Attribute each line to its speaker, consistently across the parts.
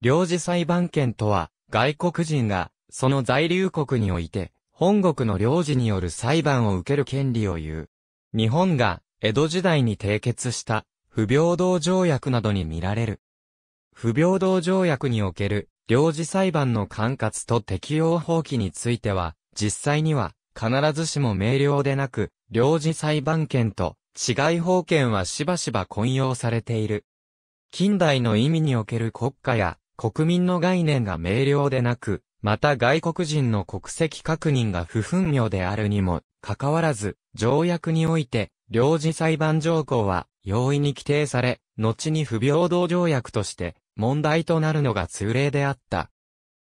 Speaker 1: 領事裁判権とは、外国人が、その在留国において、本国の領事による裁判を受ける権利を言う。日本が、江戸時代に締結した、不平等条約などに見られる。不平等条約における、領事裁判の管轄と適用法規については、実際には、必ずしも明瞭でなく、領事裁判権と、違い法権はしばしば混用されている。近代の意味における国家や国民の概念が明瞭でなく、また外国人の国籍確認が不分妙であるにも、かかわらず、条約において、領事裁判条項は、容易に規定され、後に不平等条約として、問題となるのが通例であった。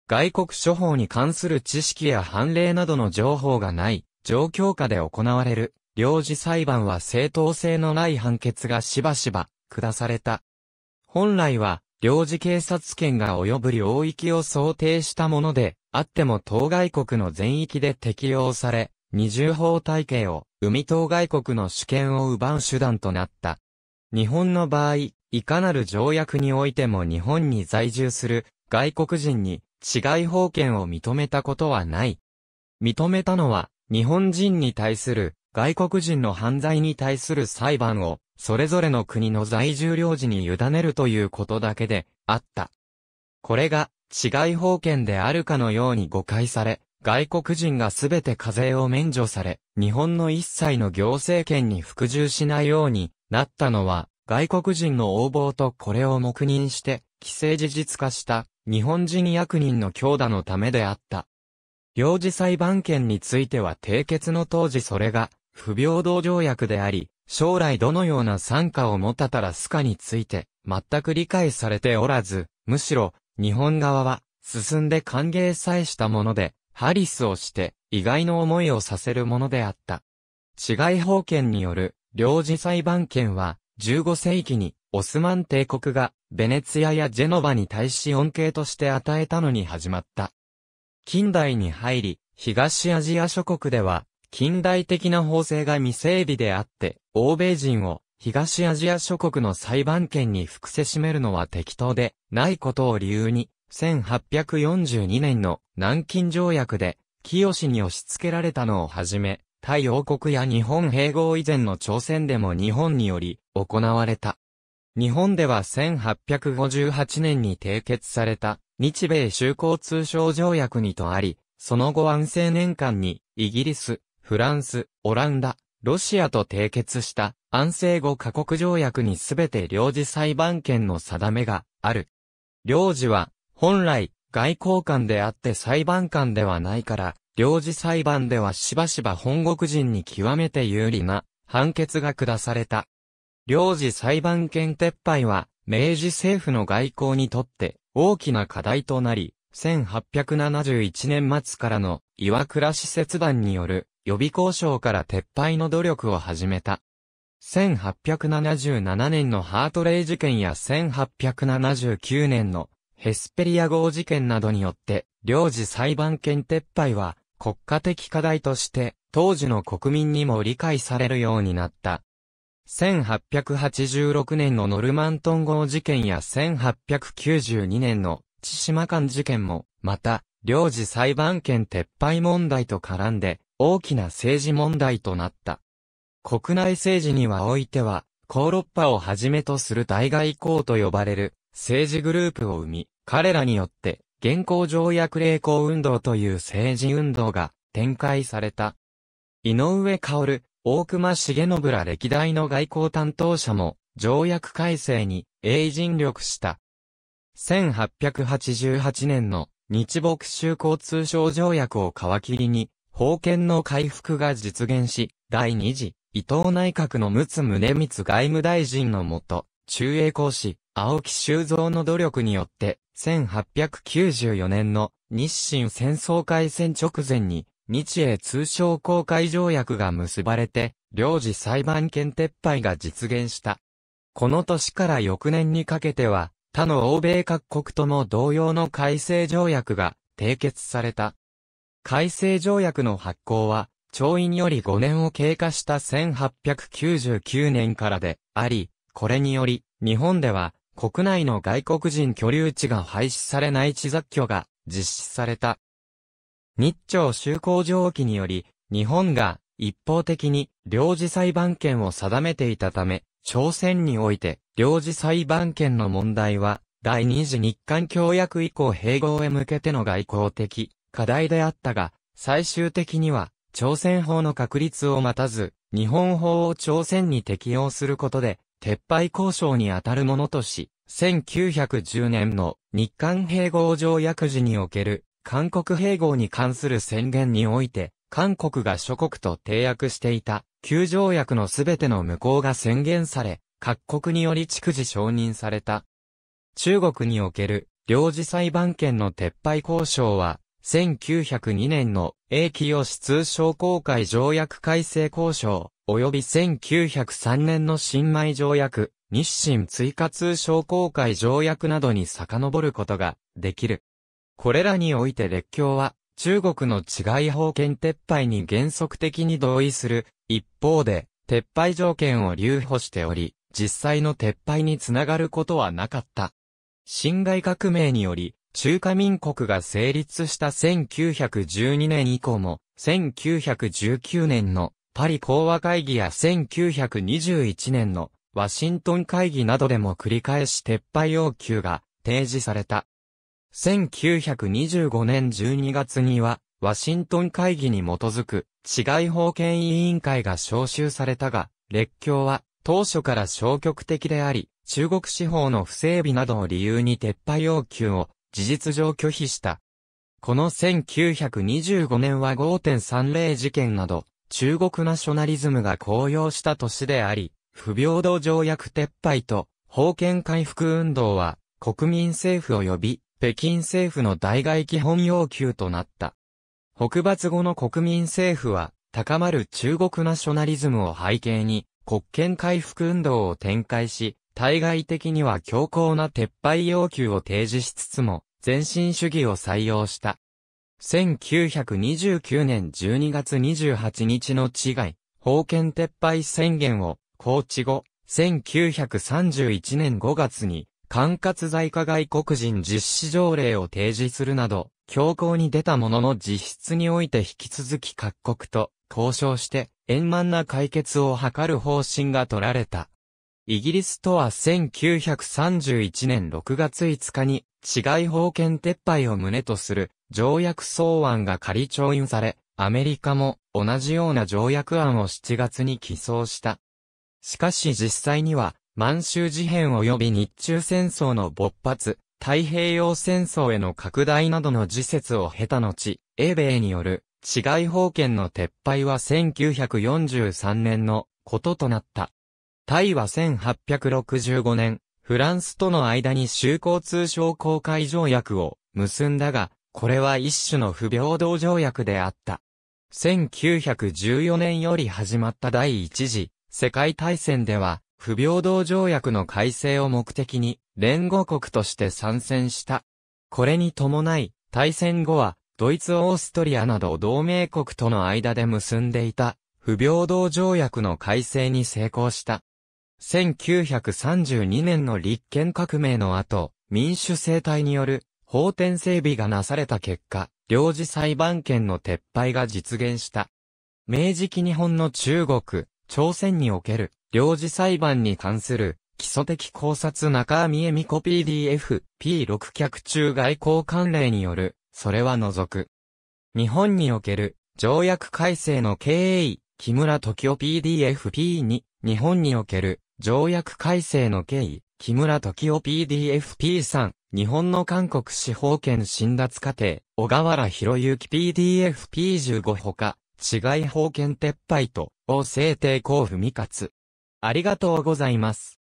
Speaker 1: 外国処方に関する知識や判例などの情報がない、状況下で行われる、領事裁判は正当性のない判決がしばしば、下された。本来は、領事警察権が及ぶ領域を想定したもので、あっても当該国の全域で適用され、二重法体系を、海当該国の主権を奪う手段となった。日本の場合、いかなる条約においても日本に在住する外国人に治外法権を認めたことはない。認めたのは日本人に対する外国人の犯罪に対する裁判をそれぞれの国の在住領事に委ねるということだけで、あった。これが、治外法権であるかのように誤解され、外国人がすべて課税を免除され、日本の一切の行政権に服従しないようになったのは、外国人の横暴とこれを黙認して、既成事実化した日本人役人の強打のためであった。領事裁判権については締結の当時それが不平等条約であり、将来どのような参加を持たたらすかについて、全く理解されておらず、むしろ、日本側は、進んで歓迎さえしたもので、ハリスをして、意外の思いをさせるものであった。違い方権による、領事裁判権は、15世紀に、オスマン帝国が、ベネツィアやジェノバに対し恩恵として与えたのに始まった。近代に入り、東アジア諸国では、近代的な法制が未整備であって、欧米人を東アジア諸国の裁判権に伏せしめるのは適当でないことを理由に、1842年の南京条約で、清に押し付けられたのをはじめ、対王国や日本併合以前の朝鮮でも日本により行われた。日本では1858年に締結された日米修好通商条約にとあり、その後安政年間にイギリス、フランス、オランダ、ロシアと締結した安政5カ国条約にすべて領事裁判権の定めがある。領事は本来外交官であって裁判官ではないから、領事裁判ではしばしば本国人に極めて有利な判決が下された。領事裁判権撤廃は明治政府の外交にとって大きな課題となり、1871年末からの岩倉使節団による予備交渉から撤廃の努力を始めた。1877年のハートレイ事件や1879年のヘスペリア号事件などによって、領事裁判権撤廃は国家的課題として当時の国民にも理解されるようになった。1886年のノルマントン号事件や1892年の千島間事件も、また、領事裁判権撤廃問題と絡んで、大きな政治問題となった。国内政治にはおいては、コーロッパをはじめとする対外交と呼ばれる政治グループを生み、彼らによって現行条約励行運動という政治運動が展開された。井上薫、大隈重信ら歴代の外交担当者も条約改正に鋭尽力した。1888年の日牧州交通省条約を皮切りに封建の回復が実現し、第2次、伊藤内閣の陸奥宗光外務大臣のもと、中英公使、青木修造の努力によって、1894年の日清戦争開戦直前に、日英通商公開条約が結ばれて、領事裁判権撤廃が実現した。この年から翌年にかけては、他の欧米各国とも同様の改正条約が締結された。改正条約の発行は、調印より5年を経過した1899年からであり、これにより、日本では、国内の外国人居留地が廃止されない地雑居が実施された。日朝修好条記により、日本が一方的に領事裁判権を定めていたため、朝鮮において領事裁判権の問題は、第二次日韓協約以降併合へ向けての外交的課題であったが、最終的には、朝鮮法の確立を待たず、日本法を朝鮮に適用することで、撤廃交渉にあたるものとし、1910年の日韓併合条約時における韓国併合に関する宣言において、韓国が諸国と締約していた旧条約のすべての無効が宣言され、各国により逐次承認された。中国における領事裁判権の撤廃交渉は、1902年の英気を通商公会条約改正交渉、及び1903年の新米条約、日清追加通商公会条約などに遡ることができる。これらにおいて列強は中国の治外法権撤廃に原則的に同意する一方で撤廃条件を留保しており、実際の撤廃につながることはなかった。辛亥革命により、中華民国が成立した1912年以降も、1919年のパリ講和会議や1921年のワシントン会議などでも繰り返し撤廃要求が提示された。1925年12月には、ワシントン会議に基づく、治外法権委員会が招集されたが、列強は当初から消極的であり、中国司法の不整備などを理由に撤廃要求を事実上拒否した。この1925年は5.30事件など、中国ナショナリズムが高揚した年であり、不平等条約撤廃と、封建回復運動は、国民政府及び、北京政府の代替基本要求となった。北伐後の国民政府は、高まる中国ナショナリズムを背景に、国権回復運動を展開し、対外的には強硬な撤廃要求を提示しつつも、前進主義を採用した。1929年12月28日の違い、封建撤廃宣言を、高知後、1931年5月に、管轄在下外国人実施条例を提示するなど、強硬に出たものの実質において引き続き各国と交渉して、円満な解決を図る方針が取られた。イギリスとは1931年6月5日に、治外法権撤廃を旨とする条約草案が仮調印され、アメリカも同じような条約案を7月に起草した。しかし実際には、満州事変及び日中戦争の勃発、太平洋戦争への拡大などの時節を経た後、英米による、治外法権の撤廃は1943年のこととなった。タイは1865年、フランスとの間に修好通商公開条約を結んだが、これは一種の不平等条約であった。1914年より始まった第一次世界大戦では、不平等条約の改正を目的に、連合国として参戦した。これに伴い、大戦後は、ドイツ・オーストリアなど同盟国との間で結んでいた、不平等条約の改正に成功した。1932年の立憲革命の後、民主政体による法典整備がなされた結果、領事裁判権の撤廃が実現した。明治期日本の中国、朝鮮における領事裁判に関する基礎的考察中見恵美子 PDF P6 脚中外交関連による、それは除く。日本における条約改正の経緯、木村時夫 PDF P2 日本における条約改正の経緯、木村時夫 PDFP さん、日本の韓国司法権侵奪過程、小川原博之 PDFP15 ほか、違い法権撤廃と、を制定交付未活。ありがとうございます。